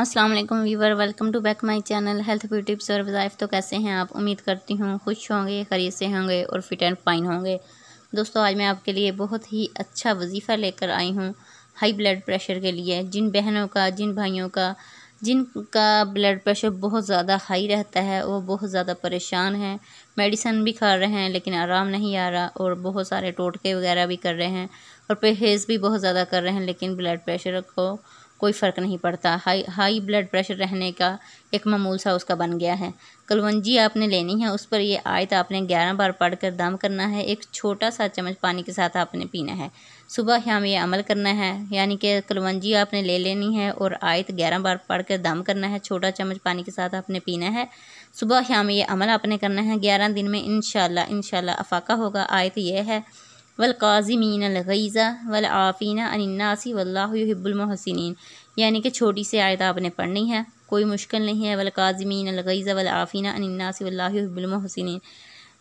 अस्सलाम वालेकुम viewer welcome to back my channel health view tips और वज़ाइफ तो कैसे हैं आप उम्मीद करती हूँ खुश होंगे खरीद से होंगे और फिट एंड फाइन होंगे दोस्तों आज मैं आपके लिए बहुत ही अच्छा वजीफ़ा लेकर आई हूँ हाई ब्लड प्रेशर के लिए जिन बहनों का जिन भाइयों का जिनका ब्लड प्रेशर बहुत ज़्यादा हाई रहता है वो बहुत ज़्यादा परेशान हैं मेडिसन भी खा रहे हैं लेकिन आराम नहीं आ रहा और बहुत सारे टोटके वगैरह भी कर रहे हैं और परहेज़ भी बहुत ज़्यादा कर रहे हैं लेकिन ब्लड प्रेशर को कोई फ़र्क नहीं पड़ता हाई हाई ब्लड प्रेशर रहने का एक मामूल सा उसका बन गया है कलवंजी आपने लेनी है उस पर यह आयत आपने ग्यारह बार पढ़ कर दम करना है एक छोटा सा चम्मच पानी के साथ आपने पीना है सुबह शाम ये अमल करना है यानी कि कलवंजी आपने ले लेनी है और आयत ग्यारह बार पढ़ कर दम करना है छोटा चम्मच पानी के साथ आपने पीना है सुबह शाम ये अमल आपने करना है ग्यारह दिन में इन शाला इन शाला अफाका होगा आयत यह है वलकाज़मीन अलगैज़ा वल आफ़ीना अनन्नासी वल्लाबुलमहसिन यानी कि छोटी सी आयत आपने पढ़नी है कोई मुश्किल नहीं है वलकाज़मीन अलगैज़ा वल आफ़ीना अनन्नासी वल्लाबुलमहसिन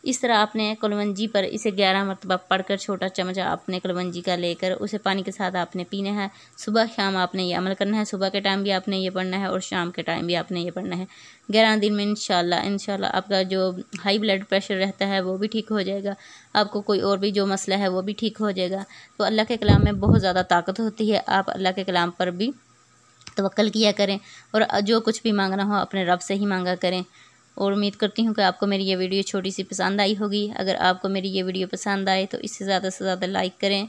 इस तरह आपने कलवंजी पर इसे ग्यारह मरतबा पढ़कर छोटा चम्मच आपने कलवंजी का लेकर उसे पानी के साथ आपने पीना है सुबह शाम आपने ये अमल करना है सुबह के टाइम भी आपने ये पढ़ना है और शाम के टाइम भी आपने ये पढ़ना है ग्यारह दिन में इंशाल्लाह इंशाल्लाह आपका जो हाई ब्लड प्रेशर रहता है वो भी ठीक हो जाएगा आपको कोई और भी जो मसला है वो भी ठीक हो जाएगा तो अल्लाह के कलाम में बहुत ज़्यादा ताकत होती है आप अल्लाह के कलाम पर भी तवक्ल किया करें और जो कुछ भी मांगना हो अपने रब से ही मांगा करें और उम्मीद करती हूँ कि आपको मेरी ये वीडियो छोटी सी पसंद आई होगी अगर आपको मेरी ये वीडियो पसंद आए तो इससे ज़्यादा से ज़्यादा लाइक करें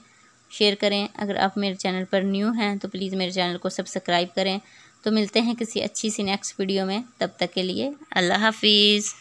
शेयर करें अगर आप मेरे चैनल पर न्यू हैं तो प्लीज़ मेरे चैनल को सब्सक्राइब करें तो मिलते हैं किसी अच्छी सी नेक्स्ट वीडियो में तब तक के लिए अल्लाह हाफिज़